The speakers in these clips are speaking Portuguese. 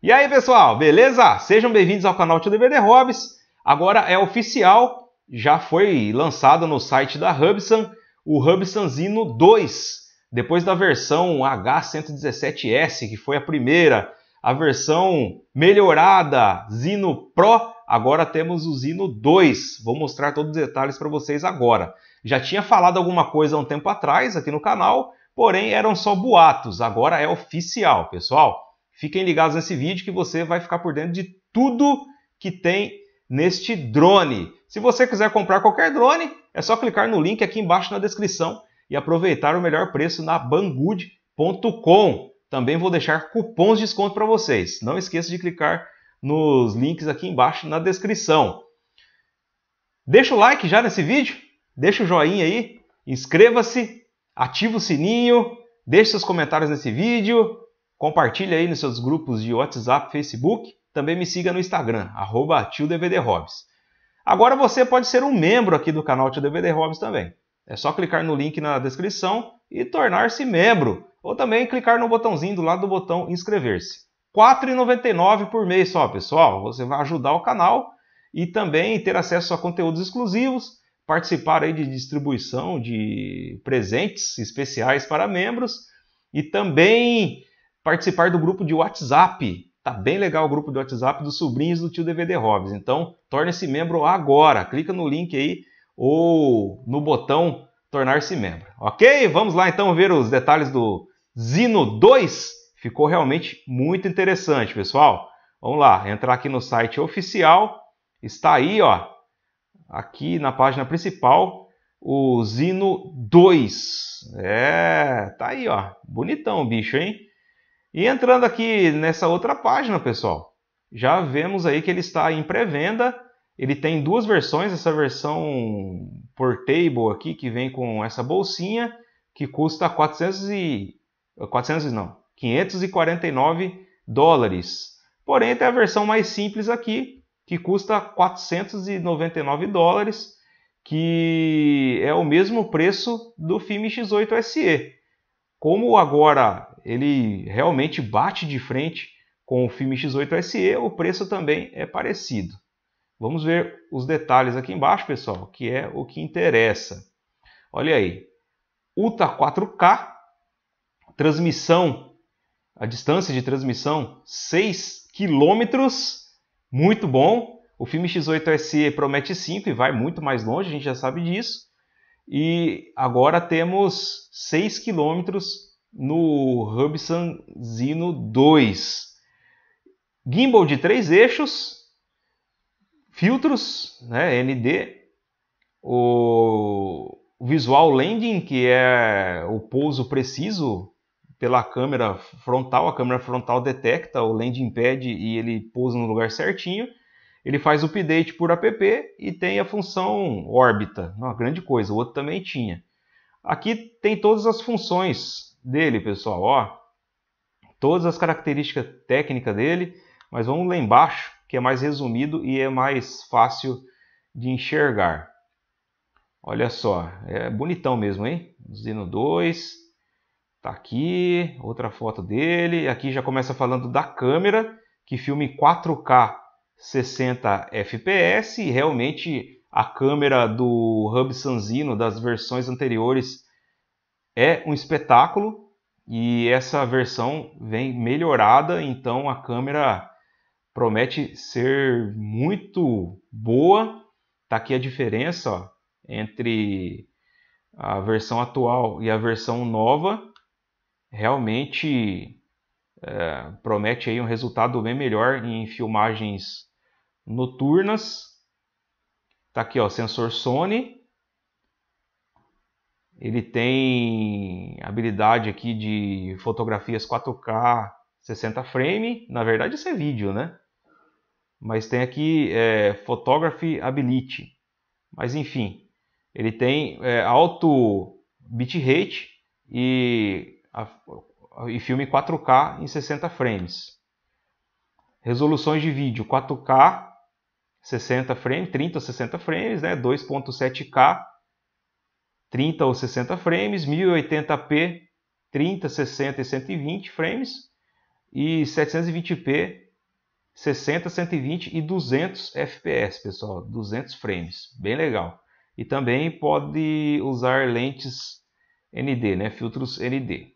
E aí pessoal, beleza? Sejam bem-vindos ao canal Tio DVD Hobbies. Agora é oficial, já foi lançado no site da Hubsan o Zino 2. Depois da versão H117S, que foi a primeira, a versão melhorada Zino Pro, agora temos o Zino 2. Vou mostrar todos os detalhes para vocês agora. Já tinha falado alguma coisa há um tempo atrás aqui no canal, porém eram só boatos, agora é oficial, pessoal. Fiquem ligados nesse vídeo que você vai ficar por dentro de tudo que tem neste drone. Se você quiser comprar qualquer drone, é só clicar no link aqui embaixo na descrição e aproveitar o melhor preço na banggood.com. Também vou deixar cupons de desconto para vocês. Não esqueça de clicar nos links aqui embaixo na descrição. Deixa o like já nesse vídeo, deixa o joinha aí, inscreva-se, ativa o sininho, deixe seus comentários nesse vídeo, Compartilhe aí nos seus grupos de WhatsApp, Facebook. Também me siga no Instagram, arroba Agora você pode ser um membro aqui do canal Tio DVD Hobbs também. É só clicar no link na descrição e tornar-se membro. Ou também clicar no botãozinho do lado do botão inscrever-se. R$ 4,99 por mês só, pessoal. Você vai ajudar o canal e também ter acesso a conteúdos exclusivos, participar aí de distribuição de presentes especiais para membros e também participar do grupo de WhatsApp. Tá bem legal o grupo do WhatsApp dos sobrinhos do tio DVD Robes. Então, torne-se membro agora. Clica no link aí ou no botão tornar-se membro. Ok? Vamos lá então ver os detalhes do Zino 2. Ficou realmente muito interessante, pessoal. Vamos lá, entrar aqui no site oficial. Está aí, ó, aqui na página principal, o Zino 2. É, tá aí, ó. Bonitão o bicho, hein? E entrando aqui nessa outra página, pessoal, já vemos aí que ele está em pré-venda. Ele tem duas versões, essa versão portable aqui, que vem com essa bolsinha, que custa 400 e... 400 não, 549 dólares. Porém, tem a versão mais simples aqui, que custa 499 dólares, que é o mesmo preço do FIMI X8 SE. Como agora ele realmente bate de frente com o filme X8 SE, o preço também é parecido. Vamos ver os detalhes aqui embaixo, pessoal, que é o que interessa. Olha aí, Ultra 4K, transmissão, a distância de transmissão 6 km, muito bom. O filme X8 SE promete 5 e vai muito mais longe, a gente já sabe disso. E agora temos 6 quilômetros no Hubson Zino 2. Gimbal de três eixos, filtros, né, ND, o visual landing, que é o pouso preciso pela câmera frontal, a câmera frontal detecta o landing pad e ele pousa no lugar certinho. Ele faz update por app e tem a função órbita, uma grande coisa, o outro também tinha. Aqui tem todas as funções dele, pessoal. Ó, todas as características técnicas dele, mas vamos lá embaixo, que é mais resumido e é mais fácil de enxergar. Olha só, é bonitão mesmo, hein? Zeno 2, tá aqui, outra foto dele. Aqui já começa falando da câmera, que filme 4K 60 FPS e realmente a câmera do Hub Sanzino das versões anteriores é um espetáculo e essa versão vem melhorada, então a câmera promete ser muito boa. Tá aqui a diferença ó, entre a versão atual e a versão nova. Realmente é, promete aí um resultado bem melhor em filmagens noturnas. Tá aqui ó, sensor Sony ele tem habilidade aqui de fotografias 4K, 60 frame. Na verdade, isso é vídeo, né? Mas tem aqui é, Photography Ability. Mas enfim, ele tem é, alto bitrate e, e filme 4K em 60 frames. Resoluções de vídeo 4K 60 frames, 30 a 60 frames, né? 2.7K 30 ou 60 frames, 1080p, 30, 60 e 120 frames, e 720p, 60, 120 e 200 fps, pessoal, 200 frames, bem legal. E também pode usar lentes ND, né? filtros ND.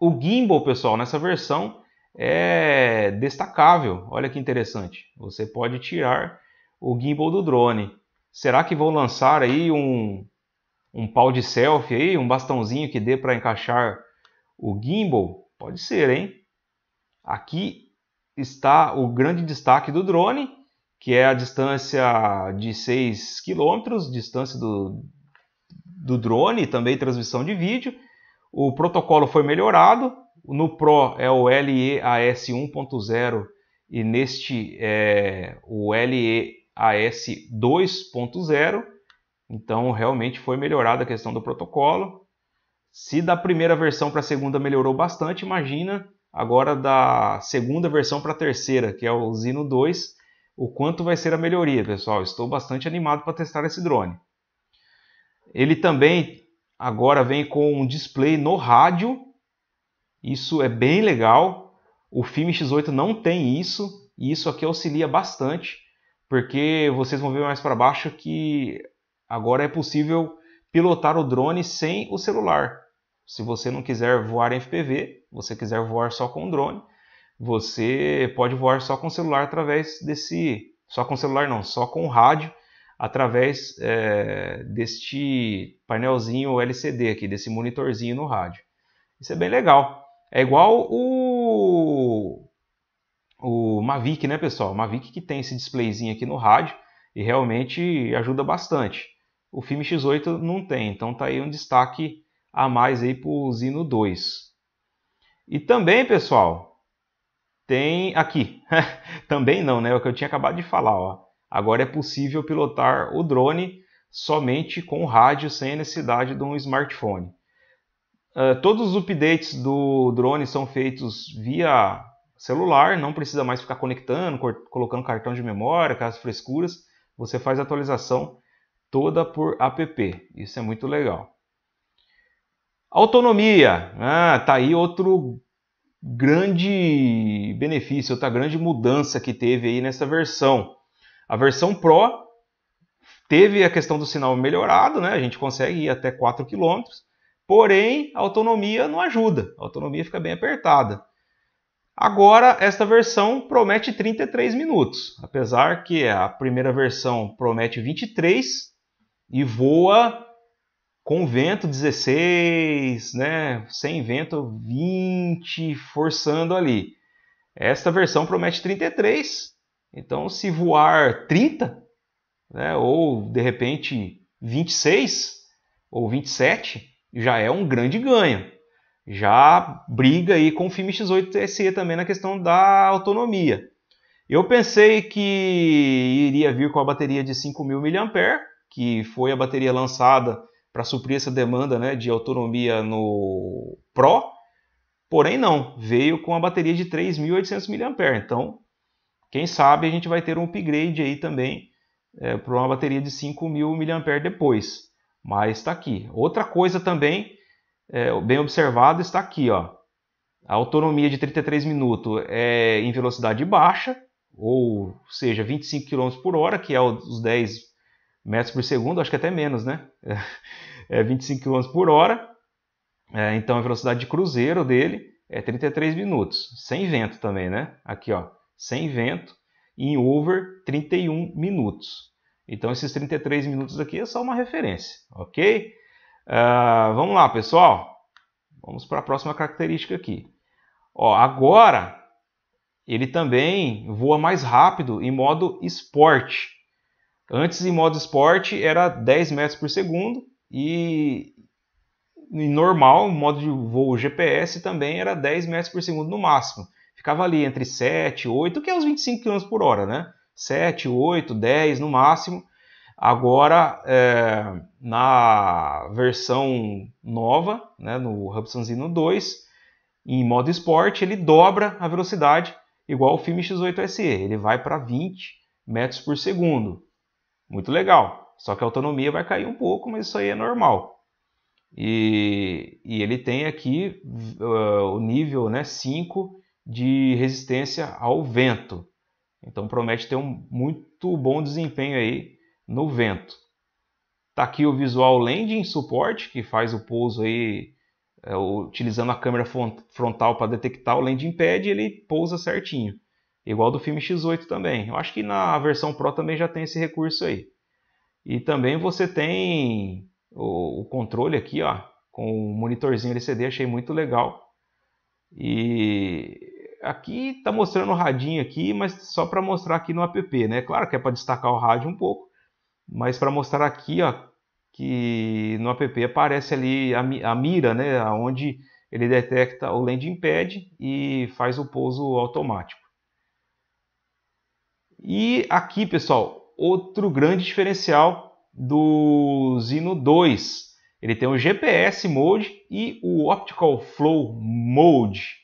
O gimbal, pessoal, nessa versão é destacável. Olha que interessante. Você pode tirar o gimbal do drone. Será que vão lançar aí um, um pau de selfie aí, um bastãozinho que dê para encaixar o gimbal? Pode ser, hein? Aqui está o grande destaque do drone, que é a distância de 6 km, distância do, do drone, também transmissão de vídeo. O protocolo foi melhorado, no Pro é o LEAS 1.0 e neste é o LEAS 2.0. Então, realmente foi melhorada a questão do protocolo. Se da primeira versão para a segunda melhorou bastante, imagina agora da segunda versão para a terceira, que é o Zino 2, o quanto vai ser a melhoria, pessoal. Estou bastante animado para testar esse drone. Ele também agora vem com um display no rádio. Isso é bem legal. O Filme X8 não tem isso, e isso aqui auxilia bastante, porque vocês vão ver mais para baixo que Agora é possível pilotar o drone sem o celular. Se você não quiser voar em FPV, você quiser voar só com o drone, você pode voar só com o celular através desse. Só com o celular não, só com o rádio, através é, deste painelzinho LCD aqui, desse monitorzinho no rádio. Isso é bem legal. É igual o, o Mavic, né, pessoal? O Mavic que tem esse displayzinho aqui no rádio e realmente ajuda bastante o filme X8 não tem. Então tá aí um destaque a mais aí pro Zino 2. E também, pessoal, tem aqui. também não, né? É o que eu tinha acabado de falar, ó. Agora é possível pilotar o drone somente com rádio, sem a necessidade de um smartphone. Uh, todos os updates do drone são feitos via celular, não precisa mais ficar conectando, colocando cartão de memória, aquelas frescuras. Você faz a atualização toda por app. Isso é muito legal. Autonomia. Ah, tá aí outro grande benefício, outra grande mudança que teve aí nessa versão. A versão Pro teve a questão do sinal melhorado, né? A gente consegue ir até 4 km, porém a autonomia não ajuda. A autonomia fica bem apertada. Agora, esta versão promete 33 minutos, apesar que a primeira versão promete 23, e voa com vento 16, né? Sem vento 20, forçando ali. Esta versão promete 33. Então, se voar 30, né, ou de repente 26 ou 27, já é um grande ganho. Já briga aí com o FIM X8 SE também na questão da autonomia. Eu pensei que iria vir com a bateria de 5.000 mAh, que foi a bateria lançada para suprir essa demanda né, de autonomia no Pro, porém não, veio com a bateria de 3.800 mAh. Então, quem sabe a gente vai ter um upgrade aí também é, para uma bateria de 5.000 mAh depois. Mas está aqui. Outra coisa também, é, bem observado, está aqui. Ó. A autonomia de 33 minutos é em velocidade baixa, ou seja, 25 km por hora, que é os 10 metros por segundo, acho que até menos, né? É 25 km por hora. É, então a velocidade de cruzeiro dele é 33 minutos, sem vento também, né? Aqui, ó, sem vento, em over 31 minutos. Então esses 33 minutos aqui é só uma referência, ok? Uh, vamos lá, pessoal. Vamos para a próxima característica aqui. Ó, agora ele também voa mais rápido em modo esporte. Antes, em modo esporte, era 10 metros por segundo e em normal, modo de voo GPS também era 10 metros por segundo no máximo. Ficava ali entre 7, 8, que é os 25 km por hora, né? 7, 8, 10 no máximo. Agora, é, na versão nova, né, no Hubson Zino 2, em modo esporte, ele dobra a velocidade, igual o filme X8 SE. Ele vai para 20 metros por segundo. Muito legal. Só que a autonomia vai cair um pouco, mas isso aí é normal. E, e ele tem aqui uh, o nível né, 5 de resistência ao vento. Então promete ter um muito bom desempenho aí no vento. Tá aqui o visual landing suporte, que faz o pouso aí eh, utilizando a câmera frontal para detectar o landing pad, ele pousa certinho. Igual do filme X8 também. Eu acho que na versão Pro também já tem esse recurso aí. E também você tem o, o controle aqui, ó, com o monitorzinho LCD, achei muito legal. E aqui está mostrando o radinho aqui, mas só para mostrar aqui no app, né? Claro que é para destacar o rádio um pouco, mas para mostrar aqui, ó, que no app aparece ali a, a mira, né, onde ele detecta o landing pad e faz o pouso automático. E aqui, pessoal, outro grande diferencial do Zino 2. Ele tem o GPS Mode e o Optical Flow Mode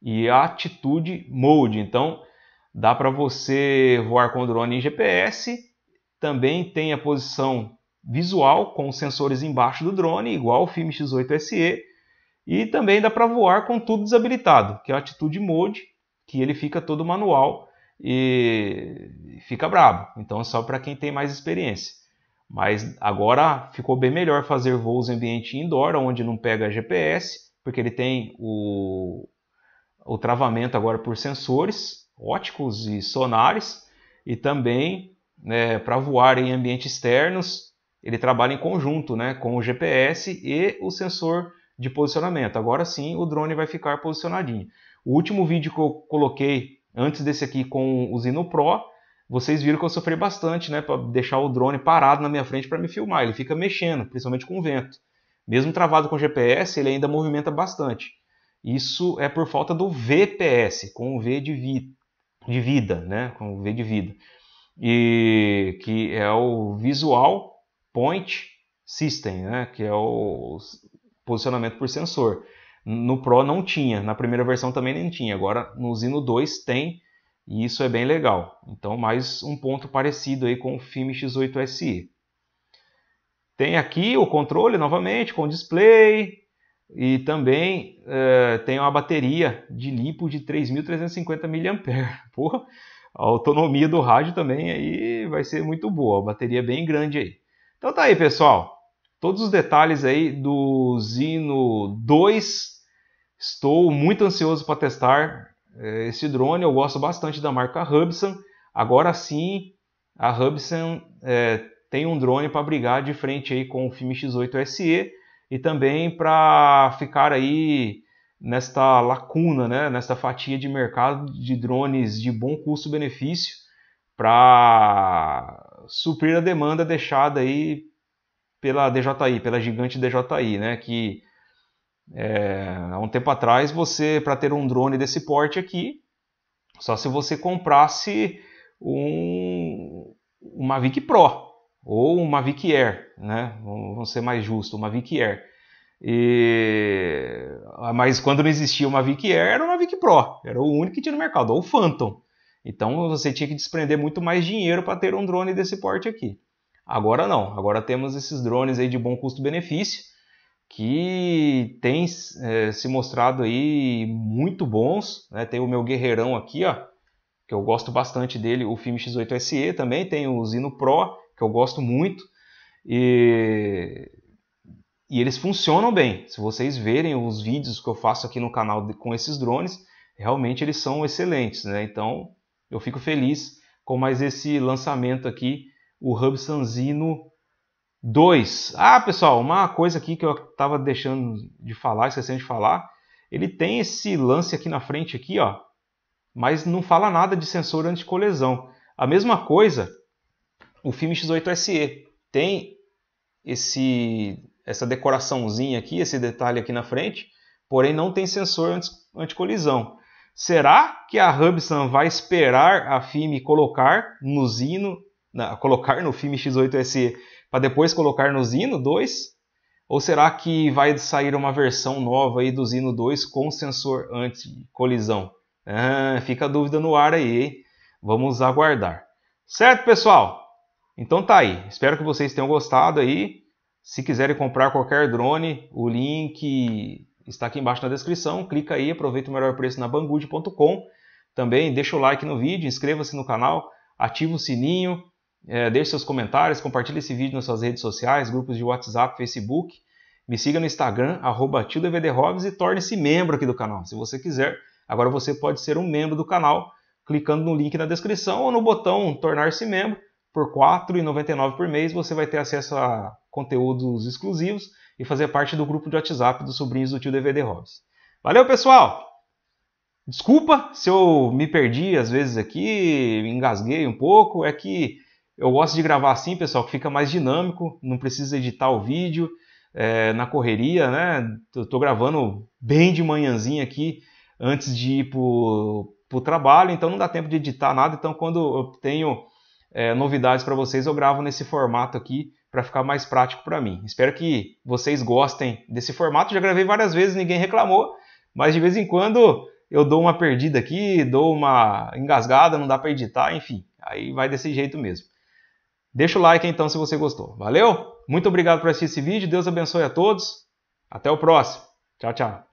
e a Atitude Mode. Então, dá para você voar com o drone em GPS. Também tem a posição visual com sensores embaixo do drone, igual o filme X8 SE. E também dá para voar com tudo desabilitado, que é a Atitude Mode, que ele fica todo manual e fica brabo. Então é só para quem tem mais experiência. Mas agora ficou bem melhor fazer voos em ambiente indoor, onde não pega GPS, porque ele tem o, o travamento agora por sensores óticos e sonares, e também né, para voar em ambientes externos, ele trabalha em conjunto né, com o GPS e o sensor de posicionamento. Agora sim o drone vai ficar posicionadinho. O último vídeo que eu coloquei Antes desse aqui com o Zeno Pro, vocês viram que eu sofri bastante, né, para deixar o drone parado na minha frente para me filmar. Ele fica mexendo, principalmente com o vento. Mesmo travado com GPS, ele ainda movimenta bastante. Isso é por falta do VPS, com o V de, vi de vida, né, com o V de vida, e que é o Visual Point System, né, que é o posicionamento por sensor. No Pro não tinha, na primeira versão também nem tinha, agora no Zino 2 tem e isso é bem legal. Então, mais um ponto parecido aí com o FIME X8 SE. Tem aqui o controle novamente com display e também uh, tem uma bateria de lipo de 3.350 mAh. Porra, a autonomia do rádio também aí vai ser muito boa, a bateria é bem grande aí. Então tá aí, pessoal. Todos os detalhes aí do Zino 2 Estou muito ansioso para testar eh, esse drone. Eu gosto bastante da marca Hubson. Agora sim, a Hubson é, tem um drone para brigar de frente aí com o Fimi X8 SE e também para ficar aí nesta lacuna, né, nesta fatia de mercado de drones de bom custo-benefício para suprir a demanda deixada aí pela DJI, pela gigante DJI, né, que é, há um tempo atrás, você para ter um drone desse porte aqui, só se você comprasse um, uma Vic Pro ou uma Vic Air, né? Vamos ser mais justo, uma Vic Air. E... Ah, mas quando não existia uma Vic Air, era uma Vic Pro, era o único que tinha no mercado, ou o Phantom. Então você tinha que desprender muito mais dinheiro para ter um drone desse porte aqui. Agora não, agora temos esses drones aí de bom custo-benefício que tem é, se mostrado aí muito bons. Né? Tem o meu guerreirão aqui, ó, que eu gosto bastante dele, o Film X8 SE também, tem o Zino Pro, que eu gosto muito. E, e eles funcionam bem. Se vocês verem os vídeos que eu faço aqui no canal com esses drones, realmente eles são excelentes. Né? Então eu fico feliz com mais esse lançamento aqui, o Hub Zino. 2. Ah, pessoal, uma coisa aqui que eu estava deixando de falar, esquecendo de falar. Ele tem esse lance aqui na frente, aqui, ó, mas não fala nada de sensor colisão. A mesma coisa o filme X8SE. Tem esse, essa decoraçãozinha aqui, esse detalhe aqui na frente, porém não tem sensor anticolisão. Será que a Hubson vai esperar a FIME colocar no Zino, na, colocar no filme X8SE para depois colocar no Zino 2? Ou será que vai sair uma versão nova aí do Zino 2 com sensor anti-colisão? Ah, fica a dúvida no ar aí, hein? Vamos aguardar. Certo, pessoal? Então tá aí. Espero que vocês tenham gostado aí. Se quiserem comprar qualquer drone, o link está aqui embaixo na descrição. Clica aí, aproveita o melhor preço na banggood.com. Também deixa o like no vídeo, inscreva-se no canal, ativa o sininho é, deixe seus comentários, compartilhe esse vídeo nas suas redes sociais, grupos de WhatsApp, Facebook. Me siga no Instagram, arroba e torne-se membro aqui do canal. Se você quiser, agora você pode ser um membro do canal clicando no link na descrição ou no botão tornar-se membro. Por R$ 4,99 por mês você vai ter acesso a conteúdos exclusivos e fazer parte do grupo de WhatsApp dos sobrinhos do tio DVD Hobbs. Valeu, pessoal! Desculpa se eu me perdi às vezes aqui, engasguei um pouco, é que eu gosto de gravar assim, pessoal, que fica mais dinâmico, não precisa editar o vídeo é, na correria, né? Eu tô gravando bem de manhãzinha aqui antes de ir pro, pro trabalho, então não dá tempo de editar nada. Então, quando eu tenho é, novidades para vocês, eu gravo nesse formato aqui para ficar mais prático para mim. Espero que vocês gostem desse formato. Já gravei várias vezes, ninguém reclamou, mas de vez em quando eu dou uma perdida aqui, dou uma engasgada, não dá para editar, enfim, aí vai desse jeito mesmo. Deixa o like então se você gostou. Valeu? Muito obrigado por assistir esse vídeo. Deus abençoe a todos. Até o próximo. Tchau, tchau.